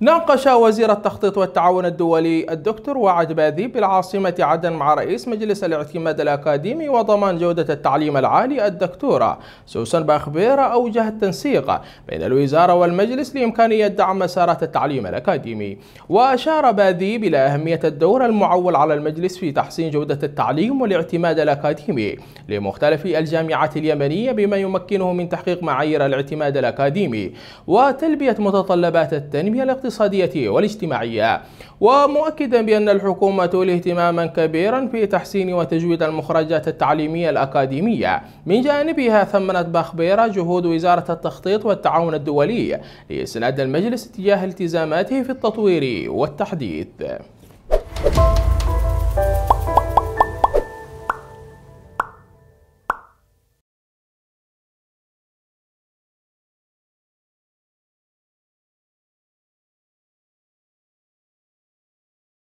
ناقش وزير التخطيط والتعاون الدولي الدكتور وعد باذي بالعاصمة عدن مع رئيس مجلس الاعتماد الأكاديمي وضمان جودة التعليم العالي الدكتورة سوسن باخبيرة أوجه التنسيق بين الوزارة والمجلس لإمكانية دعم مسارات التعليم الأكاديمي وأشار باذي إلى أهمية الدور المعول على المجلس في تحسين جودة التعليم والاعتماد الأكاديمي لمختلف الجامعات اليمنية بما يمكنه من تحقيق معايير الاعتماد الأكاديمي وتلبية متطلبات التنمية الاقتصادية الاقتصادية والاجتماعية ومؤكدا بأن الحكومة تولي اهتماما كبيرا في تحسين وتجويد المخرجات التعليمية الأكاديمية من جانبها ثمنت بخبيرة جهود وزارة التخطيط والتعاون الدولي لإسناد المجلس تجاه التزاماته في التطوير والتحديث